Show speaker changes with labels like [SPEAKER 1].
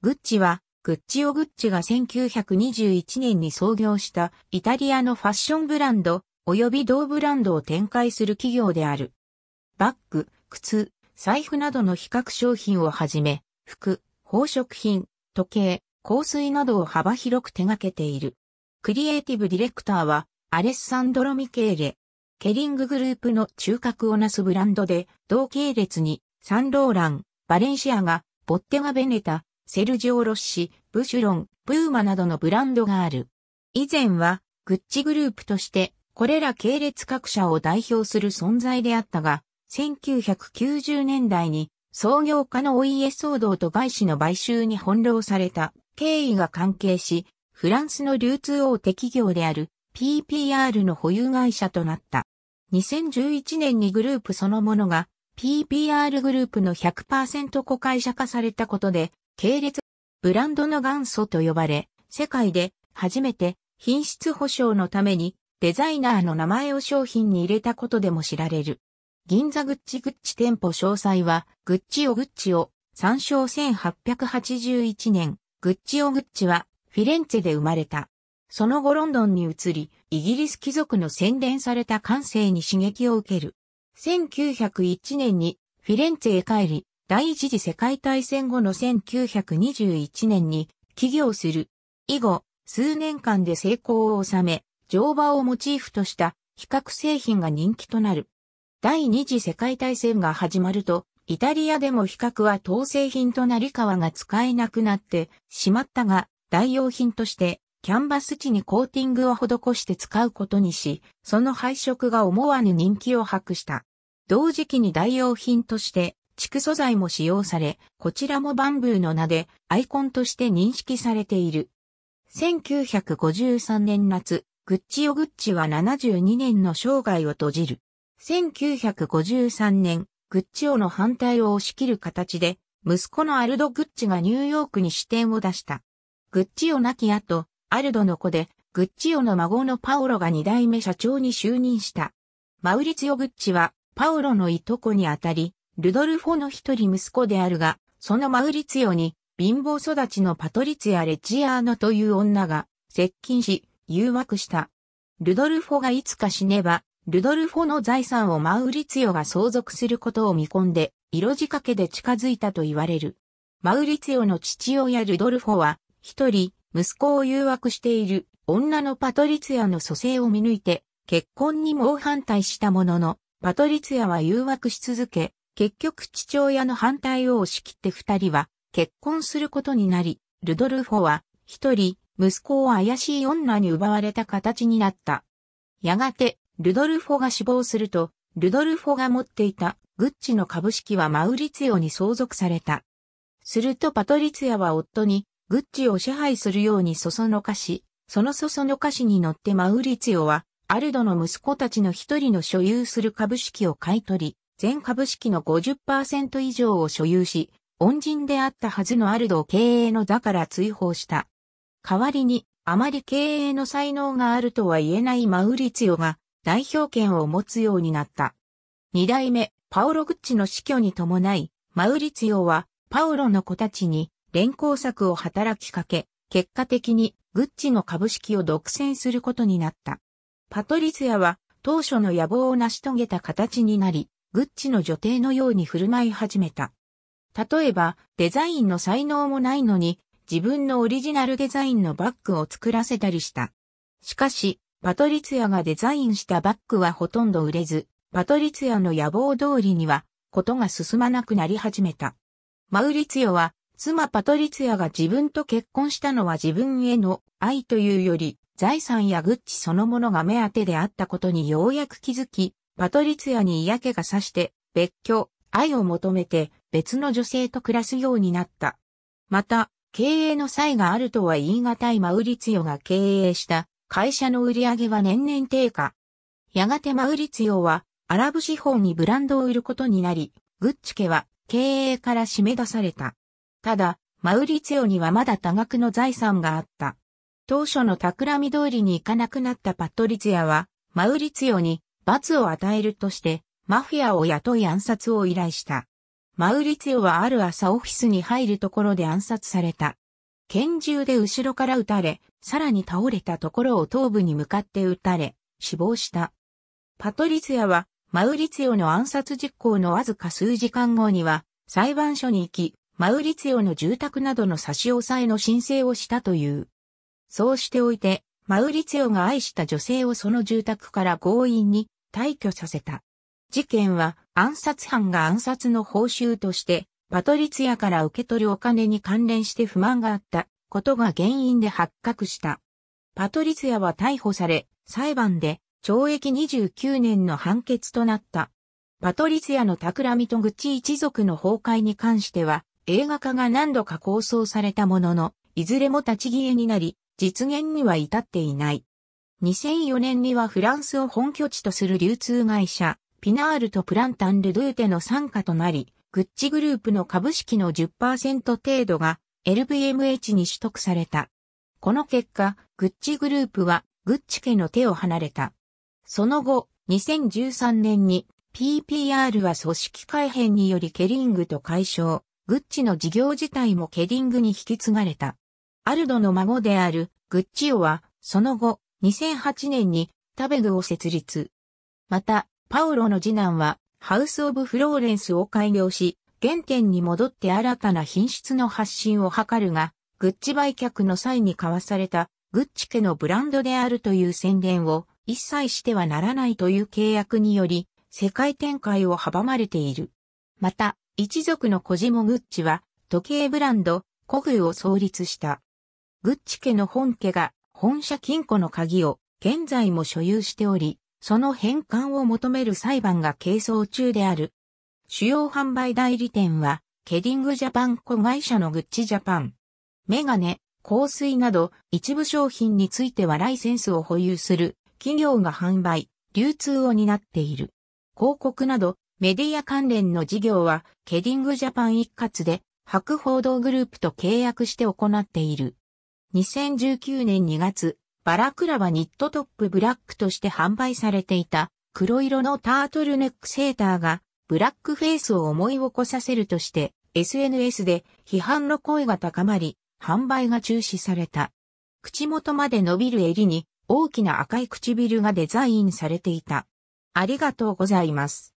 [SPEAKER 1] グッチは、グッチオグッチが1921年に創業したイタリアのファッションブランド及び同ブランドを展開する企業である。バッグ、靴、財布などの比較商品をはじめ、服、宝飾品、時計、香水などを幅広く手掛けている。クリエイティブディレクターはアレッサンドロ・ミケーレ。ケリンググループの中核をなすブランドで、同系列にサンローラン、バレンシアが、ボッテガ・ベネタ、セルジオ・ロッシ、ブシュロン、プーマなどのブランドがある。以前は、グッチグループとして、これら系列各社を代表する存在であったが、1990年代に創業家のお家騒動と外資の買収に翻弄された経緯が関係し、フランスの流通大手企業である PPR の保有会社となった。2011年にグループそのものが PPR グループの100%子会社化されたことで系列ブランドの元祖と呼ばれ、世界で初めて品質保証のためにデザイナーの名前を商品に入れたことでも知られる。銀座グッチグッチ店舗詳細は、グッチオグッチオ、参照1881年、グッチオグッチはフィレンツェで生まれた。その後ロンドンに移り、イギリス貴族の洗練された感性に刺激を受ける。1901年にフィレンツェへ帰り、第一次世界大戦後の1921年に起業する。以後、数年間で成功を収め、乗馬をモチーフとした比較製品が人気となる。第二次世界大戦が始まると、イタリアでも比較は当製品となり革が使えなくなってしまったが、代用品としてキャンバス地にコーティングを施して使うことにし、その配色が思わぬ人気を博した。同時期に代用品として蓄素材も使用され、こちらもバンブーの名でアイコンとして認識されている。1953年夏、グッチオグッチは72年の生涯を閉じる。1953年、グッチオの反対を押し切る形で、息子のアルド・グッチがニューヨークに支店を出した。グッチオ亡き後、アルドの子で、グッチオの孫のパオロが2代目社長に就任した。マウリツヨ・グッチは、パオロのいとこにあたり、ルドルフォの一人息子であるが、そのマウリツィオに、貧乏育ちのパトリツィア・レジアーノという女が、接近し、誘惑した。ルドルフォがいつか死ねば、ルドルフォの財産をマウリツィオが相続することを見込んで、色仕掛けで近づいたと言われる。マウリツィオの父親ルドルフォは、一人、息子を誘惑している女のパトリツィアの蘇生を見抜いて、結婚に猛反対したものの、パトリツィアは誘惑し続け、結局父親の反対を押し切って二人は結婚することになり、ルドルフォは一人息子を怪しい女に奪われた形になった。やがてルドルフォが死亡すると、ルドルフォが持っていたグッチの株式はマウリツィオに相続された。するとパトリツィアは夫にグッチを支配するようにそそのかし、そのそそのかしに乗ってマウリツィオはアルドの息子たちの一人の所有する株式を買い取り、全株式の50%以上を所有し、恩人であったはずのアルドを経営の座から追放した。代わりに、あまり経営の才能があるとは言えないマウリツィオが代表権を持つようになった。二代目、パオロ・グッチの死去に伴い、マウリツィオは、パオロの子たちに連行策を働きかけ、結果的にグッチの株式を独占することになった。パトリツィアは当初の野望を成し遂げた形になり、グッチの女帝のように振る舞い始めた。例えば、デザインの才能もないのに、自分のオリジナルデザインのバッグを作らせたりした。しかし、パトリツヤがデザインしたバッグはほとんど売れず、パトリツヤの野望通りには、ことが進まなくなり始めた。マウリツヨは、妻パトリツヤが自分と結婚したのは自分への愛というより、財産やグッチそのものが目当てであったことにようやく気づき、パトリツィアに嫌気がさして、別居、愛を求めて別の女性と暮らすようになった。また、経営の際があるとは言い難いマウリツィオが経営した会社の売り上げは年々低下。やがてマウリツィオはアラブ資本にブランドを売ることになり、グッチ家は経営から締め出された。ただ、マウリツィオにはまだ多額の財産があった。当初の企み通りに行かなくなったパトリツィアは、マウリツィオに罰を与えるとして、マフィアを雇い暗殺を依頼した。マウリツィオはある朝オフィスに入るところで暗殺された。拳銃で後ろから撃たれ、さらに倒れたところを頭部に向かって撃たれ、死亡した。パトリツィアは、マウリツィオの暗殺実行のわずか数時間後には、裁判所に行き、マウリツィオの住宅などの差し押さえの申請をしたという。そうしておいて、マウリツィオが愛した女性をその住宅から強引に退去させた。事件は暗殺犯が暗殺の報酬としてパトリツィアから受け取るお金に関連して不満があったことが原因で発覚した。パトリツィアは逮捕され裁判で懲役29年の判決となった。パトリツィアの企みと愚痴一族の崩壊に関しては映画化が何度か構想されたもののいずれも立ち消えになり実現には至っていない。2004年にはフランスを本拠地とする流通会社、ピナールとプランタン・ルドゥーテの参加となり、グッチグループの株式の10%程度が LVMH に取得された。この結果、グッチグループはグッチ家の手を離れた。その後、2013年に PPR は組織改変によりケリングと解消、グッチの事業自体もケリングに引き継がれた。アルドの孫であるグッチオは、その後、2008年にタベグを設立。また、パウロの次男は、ハウス・オブ・フローレンスを開業し、原点に戻って新たな品質の発信を図るが、グッチ売却の際に交わされた、グッチ家のブランドであるという宣伝を一切してはならないという契約により、世界展開を阻まれている。また、一族の小島グッチは、時計ブランド、コグを創立した。グッチ家の本家が本社金庫の鍵を現在も所有しており、その返還を求める裁判が係争中である。主要販売代理店は、ケディングジャパン子会社のグッチジャパン。メガネ、香水など一部商品についてはライセンスを保有する企業が販売、流通を担っている。広告などメディア関連の事業はケディングジャパン一括で白報道グループと契約して行っている。2019年2月、バラクラバニットトップブラックとして販売されていた黒色のタートルネックセーターがブラックフェイスを思い起こさせるとして SNS で批判の声が高まり販売が中止された。口元まで伸びる襟に大きな赤い唇がデザインされていた。ありがとうございます。